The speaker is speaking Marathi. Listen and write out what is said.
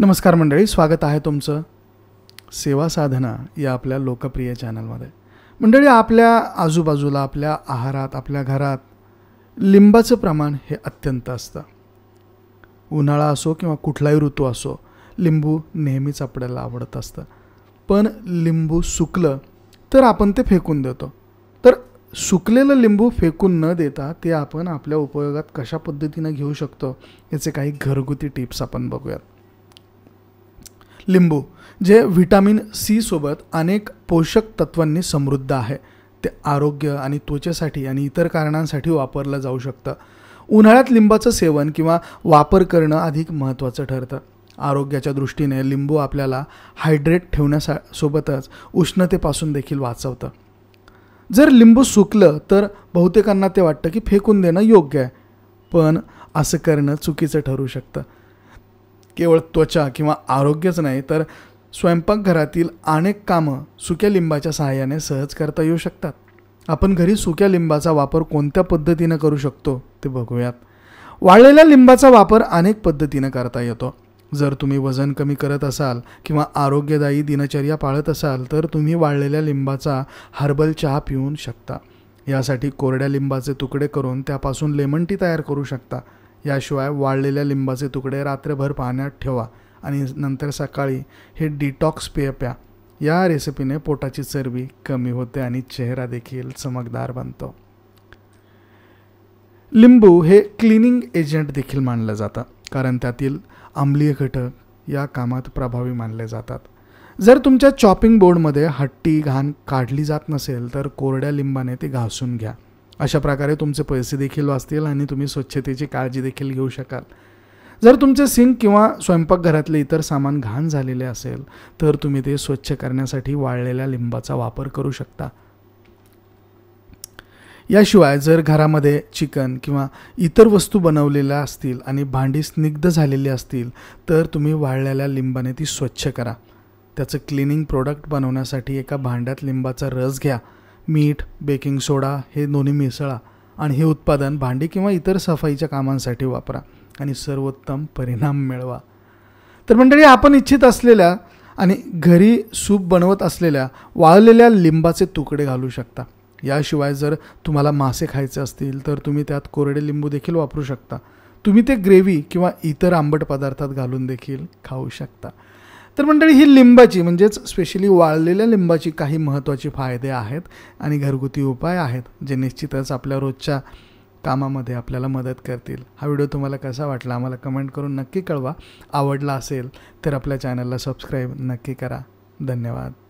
नमस्कार मंडळी स्वागत आहे तुमचं सेवा साधना या आपल्या लोकप्रिय चॅनलमध्ये मंडळी आपल्या आजूबाजूला आपल्या आहारात आपल्या घरात लिंबाचं प्रमाण हे अत्यंत असतं उन्हाळा असो किंवा कुठलाही ऋतू असो लिंबू नेहमीच आपल्याला आवडत असतं पण लिंबू सुकलं तर आपण ते फेकून देतो तर सुकलेलं लिंबू फेकून न देता ते आपण आपल्या उपयोगात कशा पद्धतीनं घेऊ शकतो याचे काही घरगुती टिप्स आपण बघूयात लिंबू जे व्हिटॅमिन सीसोबत अनेक पोषक तत्वांनी समृद्ध आहे ते आरोग्य आणि त्वचेसाठी आणि इतर कारणांसाठी वापरलं जाऊ शकतं उन्हाळ्यात लिंबाचं सेवन किंवा वापर करणं अधिक महत्त्वाचं ठरतं आरोग्याच्या दृष्टीने लिंबू आपल्याला हायड्रेट ठेवण्यासा सोबतच उष्णतेपासून देखील वाचवतं जर लिंबू सुकलं तर बहुतेकांना ते वाटतं की फेकून देणं योग्य आहे पण असं करणं चुकीचं ठरू शकतं केवळ त्वचा किंवा आरोग्यच नाही तर स्वयंपाकघरातील अनेक कामं सुक्या लिंबाच्या सहाय्याने सहज करता येऊ शकतात आपण घरी सुक्या लिंबाचा वापर कोणत्या पद्धतीनं करू शकतो ते बघूयात वाळलेल्या लिंबाचा वापर अनेक पद्धतीनं करता येतो जर तुम्ही वजन कमी करत असाल किंवा आरोग्यदायी दिनचर्या पाळत असाल तर तुम्ही वाळलेल्या लिंबाचा हर्बल चहा पिऊ शकता यासाठी कोरड्या लिंबाचे तुकडे करून त्यापासून लेमन टी तयार करू शकता याशिवाय वाळलेल्या लिंबाचे तुकडे रात्रभर पाण्यात ठेवा आणि नंतर सकाळी हे डिटॉक्स पेय प्या या रेसिपीने पोटाची चरबी कमी होते आणि चेहरा देखील चमकदार बनतो लिंबू हे क्लिनिंग एजंट देखील मानलं जातं कारण त्यातील आम्लीय घटक या कामात प्रभावी मानले जातात जर तुमच्या चॉपिंग बोर्डमध्ये हट्टी घाण काढली जात नसेल तर कोरड्या लिंबाने ते घासून घ्या अशा प्रकारे तुमचे पैसे देखील वाचतील आणि तुम्ही स्वच्छतेची काळजी देखील घेऊ शकाल जर तुमचे सिंक किंवा स्वयंपाकघरातले इतर सामान घाण झालेले असेल तर तुम्ही ते स्वच्छ करण्यासाठी वाळलेल्या लिंबाचा वापर करू शकता याशिवाय जर घरामध्ये चिकन किंवा इतर वस्तू बनवलेल्या असतील आणि भांडी स्निग्ध झालेली असतील तर तुम्ही वाळलेल्या लिंबाने ती स्वच्छ करा त्याचं क्लिनिंग प्रोडक्ट बनवण्यासाठी एका भांड्यात लिंबाचा रस घ्या मीठ बेकिंग सोडा हे दोन्ही मिसळा आणि हे उत्पादन भांडी किंवा इतर सफाईच्या कामांसाठी वापरा आणि सर्वोत्तम परिणाम मिळवा तर मंडळी आपण इच्छित असलेल्या आणि घरी सूप बनवत असलेल्या वाळलेल्या लिंबाचे तुकडे घालू शकता याशिवाय जर तुम्हाला मासे खायचे असतील तर तुम्ही त्यात कोरडे लिंबू देखील वापरू शकता तुम्ही ते ग्रेव्ही किंवा इतर आंबट पदार्थात घालून देखील खाऊ शकता तर मंडळी ही लिंबाची म्हणजेच स्पेशली वाळलेल्या लिंबाची काही महत्त्वाचे फायदे आहेत आणि घरगुती उपाय आहेत जे निश्चितच आपल्या रोजच्या कामामध्ये आपल्याला मदत करतील हा व्हिडिओ तुम्हाला कसा वाटला आम्हाला कमेंट करून नक्की कळवा आवडला असेल तर आपल्या चॅनलला सबस्क्राईब नक्की करा धन्यवाद